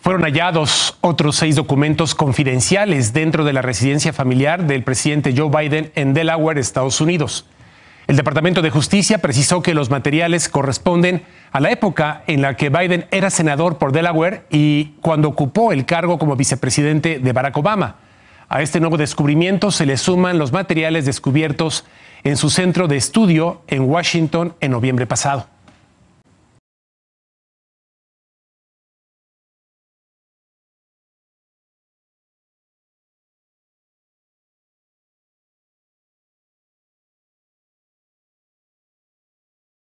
Fueron hallados otros seis documentos confidenciales dentro de la residencia familiar del presidente Joe Biden en Delaware, Estados Unidos. El Departamento de Justicia precisó que los materiales corresponden a la época en la que Biden era senador por Delaware y cuando ocupó el cargo como vicepresidente de Barack Obama. A este nuevo descubrimiento se le suman los materiales descubiertos en su centro de estudio en Washington en noviembre pasado.